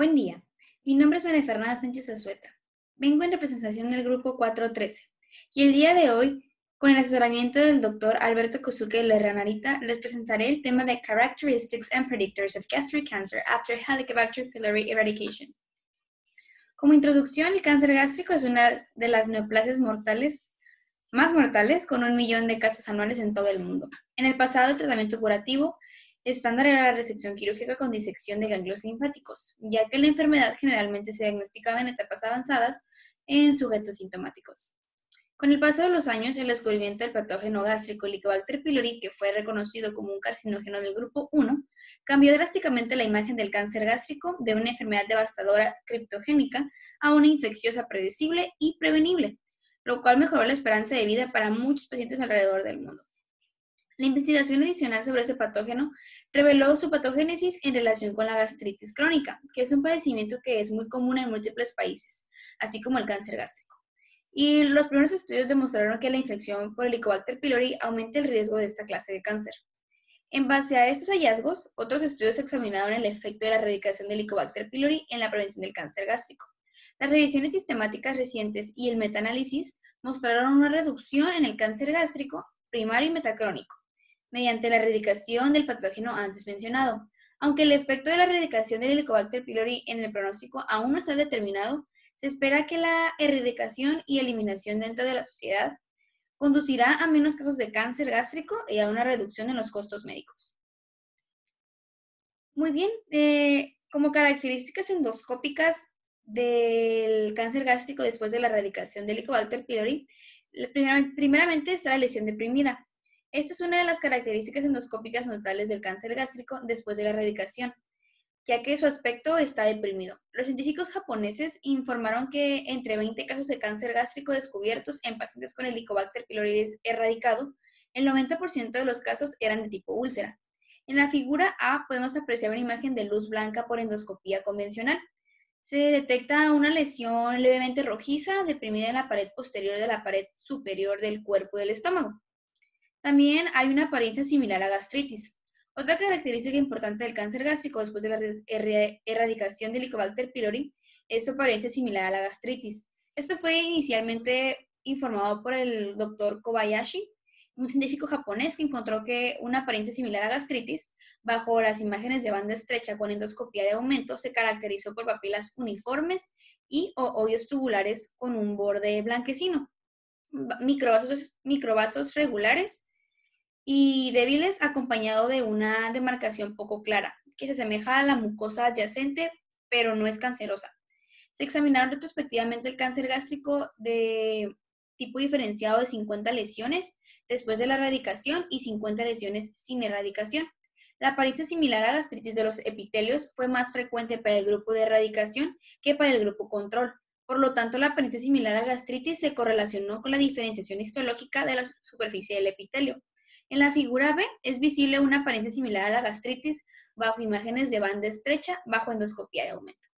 Buen día, mi nombre es María Fernanda Sánchez Azueta. Vengo en representación del grupo 413 y el día de hoy, con el asesoramiento del doctor Alberto Kosuke Lerranarita, les presentaré el tema de Characteristics and Predictors of Gastric Cancer After Helicobacter pylori Eradication. Como introducción, el cáncer gástrico es una de las neoplasias mortales más mortales, con un millón de casos anuales en todo el mundo. En el pasado, el tratamiento curativo estándar era la resección quirúrgica con disección de ganglios linfáticos, ya que la enfermedad generalmente se diagnosticaba en etapas avanzadas en sujetos sintomáticos. Con el paso de los años, el descubrimiento del patógeno gástrico Helicobacter pylori, que fue reconocido como un carcinógeno del grupo 1, cambió drásticamente la imagen del cáncer gástrico de una enfermedad devastadora criptogénica a una infecciosa predecible y prevenible, lo cual mejoró la esperanza de vida para muchos pacientes alrededor del mundo. La investigación adicional sobre este patógeno reveló su patogénesis en relación con la gastritis crónica, que es un padecimiento que es muy común en múltiples países, así como el cáncer gástrico. Y los primeros estudios demostraron que la infección por Helicobacter pylori aumenta el riesgo de esta clase de cáncer. En base a estos hallazgos, otros estudios examinaron el efecto de la erradicación del Helicobacter pylori en la prevención del cáncer gástrico. Las revisiones sistemáticas recientes y el metaanálisis mostraron una reducción en el cáncer gástrico primario y metacrónico, mediante la erradicación del patógeno antes mencionado. Aunque el efecto de la erradicación del Helicobacter pylori en el pronóstico aún no se ha determinado, se espera que la erradicación y eliminación dentro de la sociedad conducirá a menos casos de cáncer gástrico y a una reducción en los costos médicos. Muy bien, eh, como características endoscópicas del cáncer gástrico después de la erradicación del Helicobacter pylori, primeramente está la lesión deprimida, esta es una de las características endoscópicas notables del cáncer gástrico después de la erradicación, ya que su aspecto está deprimido. Los científicos japoneses informaron que entre 20 casos de cáncer gástrico descubiertos en pacientes con Helicobacter pylori erradicado, el 90% de los casos eran de tipo úlcera. En la figura A podemos apreciar una imagen de luz blanca por endoscopía convencional. Se detecta una lesión levemente rojiza deprimida en la pared posterior de la pared superior del cuerpo del estómago. También hay una apariencia similar a gastritis. Otra característica importante del cáncer gástrico después de la erradicación del Helicobacter pylori es su apariencia similar a la gastritis. Esto fue inicialmente informado por el doctor Kobayashi, un científico japonés que encontró que una apariencia similar a gastritis, bajo las imágenes de banda estrecha con endoscopia de aumento, se caracterizó por papilas uniformes y hoyos tubulares con un borde blanquecino, microvasos, microvasos regulares y débiles acompañado de una demarcación poco clara, que se asemeja a la mucosa adyacente, pero no es cancerosa. Se examinaron retrospectivamente el cáncer gástrico de tipo diferenciado de 50 lesiones después de la erradicación y 50 lesiones sin erradicación. La apariencia similar a gastritis de los epitelios fue más frecuente para el grupo de erradicación que para el grupo control. Por lo tanto, la apariencia similar a gastritis se correlacionó con la diferenciación histológica de la superficie del epitelio. En la figura B es visible una apariencia similar a la gastritis bajo imágenes de banda estrecha bajo endoscopia de aumento.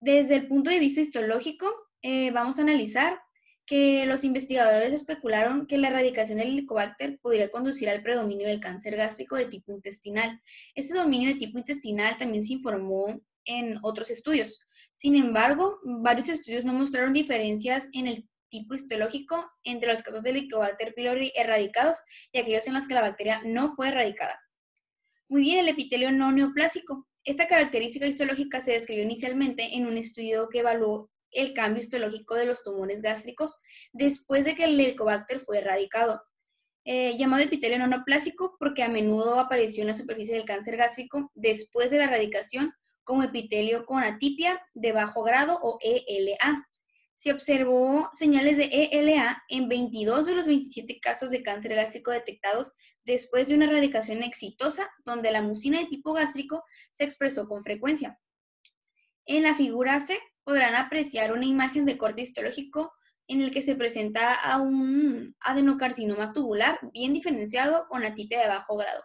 Desde el punto de vista histológico, eh, vamos a analizar que los investigadores especularon que la erradicación del helicobacter podría conducir al predominio del cáncer gástrico de tipo intestinal. Este dominio de tipo intestinal también se informó en otros estudios. Sin embargo, varios estudios no mostraron diferencias en el tipo histológico entre los casos de Helicobacter pylori erradicados y aquellos en los que la bacteria no fue erradicada. Muy bien, el epitelio no neoplásico. Esta característica histológica se describió inicialmente en un estudio que evaluó el cambio histológico de los tumores gástricos después de que el Helicobacter fue erradicado. Eh, llamado epitelio neoplásico porque a menudo apareció en la superficie del cáncer gástrico después de la erradicación como epitelio con atipia de bajo grado o ELA se observó señales de ELA en 22 de los 27 casos de cáncer gástrico detectados después de una erradicación exitosa donde la mucina de tipo gástrico se expresó con frecuencia. En la figura C podrán apreciar una imagen de corte histológico en el que se presenta a un adenocarcinoma tubular bien diferenciado con una de bajo grado.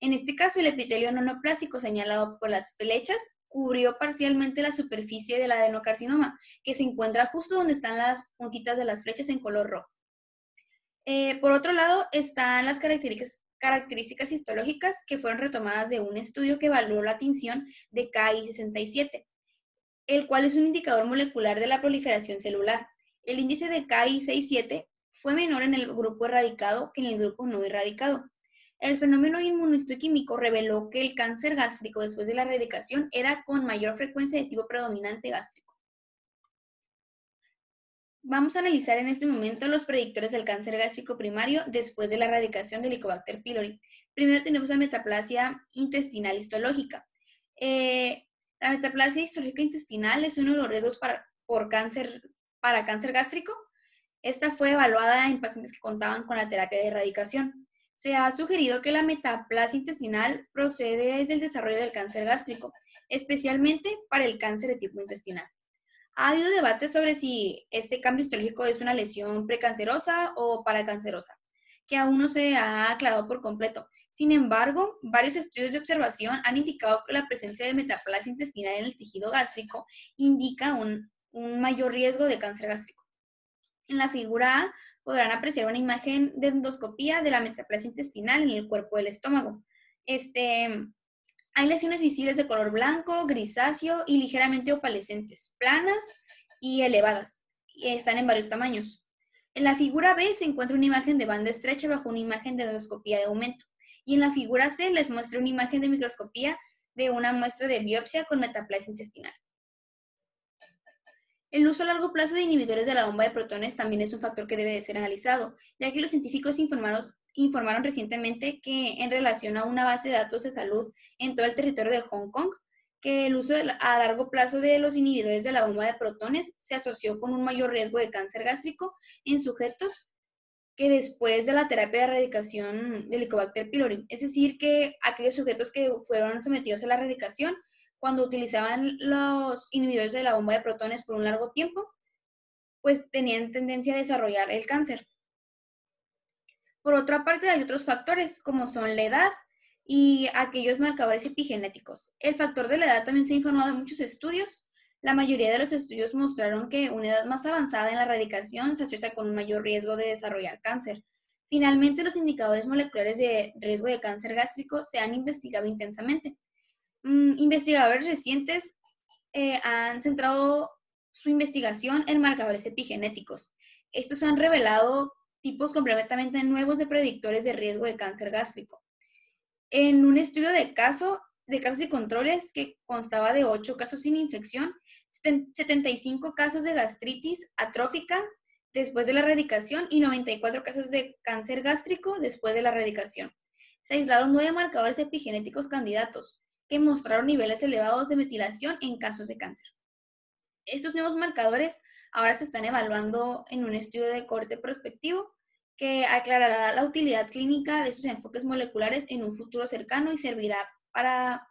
En este caso, el epitelio nonoplásico señalado por las flechas cubrió parcialmente la superficie del adenocarcinoma, que se encuentra justo donde están las puntitas de las flechas en color rojo. Eh, por otro lado, están las características, características histológicas que fueron retomadas de un estudio que evaluó la tinción de KI67, el cual es un indicador molecular de la proliferación celular. El índice de KI67 fue menor en el grupo erradicado que en el grupo no erradicado. El fenómeno inmunohistoquímico reveló que el cáncer gástrico después de la erradicación era con mayor frecuencia de tipo predominante gástrico. Vamos a analizar en este momento los predictores del cáncer gástrico primario después de la erradicación del Helicobacter pylori. Primero tenemos la metaplasia intestinal histológica. Eh, la metaplasia histológica intestinal es uno de los riesgos para, por cáncer, para cáncer gástrico. Esta fue evaluada en pacientes que contaban con la terapia de erradicación se ha sugerido que la metaplasia intestinal procede del desarrollo del cáncer gástrico, especialmente para el cáncer de tipo intestinal. Ha habido debate sobre si este cambio histológico es una lesión precancerosa o paracancerosa, que aún no se ha aclarado por completo. Sin embargo, varios estudios de observación han indicado que la presencia de metaplasia intestinal en el tejido gástrico indica un mayor riesgo de cáncer gástrico. En la figura A podrán apreciar una imagen de endoscopía de la metaplasia intestinal en el cuerpo del estómago. Este, hay lesiones visibles de color blanco, grisáceo y ligeramente opalescentes, planas y elevadas. Están en varios tamaños. En la figura B se encuentra una imagen de banda estrecha bajo una imagen de endoscopía de aumento. Y en la figura C les muestra una imagen de microscopía de una muestra de biopsia con metaplasia intestinal. El uso a largo plazo de inhibidores de la bomba de protones también es un factor que debe ser analizado, ya que los científicos informaron, informaron recientemente que en relación a una base de datos de salud en todo el territorio de Hong Kong, que el uso a largo plazo de los inhibidores de la bomba de protones se asoció con un mayor riesgo de cáncer gástrico en sujetos que después de la terapia de erradicación del Helicobacter pylori, es decir, que aquellos sujetos que fueron sometidos a la erradicación cuando utilizaban los inhibidores de la bomba de protones por un largo tiempo, pues tenían tendencia a desarrollar el cáncer. Por otra parte, hay otros factores, como son la edad y aquellos marcadores epigenéticos. El factor de la edad también se ha informado en muchos estudios. La mayoría de los estudios mostraron que una edad más avanzada en la erradicación se asocia con un mayor riesgo de desarrollar cáncer. Finalmente, los indicadores moleculares de riesgo de cáncer gástrico se han investigado intensamente. Mm, investigadores recientes eh, han centrado su investigación en marcadores epigenéticos. Estos han revelado tipos completamente nuevos de predictores de riesgo de cáncer gástrico. En un estudio de, caso, de casos y controles que constaba de 8 casos sin infección, 75 casos de gastritis atrófica después de la erradicación y 94 casos de cáncer gástrico después de la erradicación. Se aislaron nueve marcadores epigenéticos candidatos, que mostraron niveles elevados de metilación en casos de cáncer. Estos nuevos marcadores ahora se están evaluando en un estudio de corte prospectivo que aclarará la utilidad clínica de sus enfoques moleculares en un futuro cercano y servirá para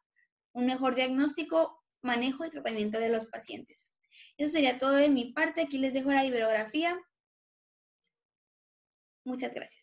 un mejor diagnóstico, manejo y tratamiento de los pacientes. Eso sería todo de mi parte. Aquí les dejo la bibliografía. Muchas gracias.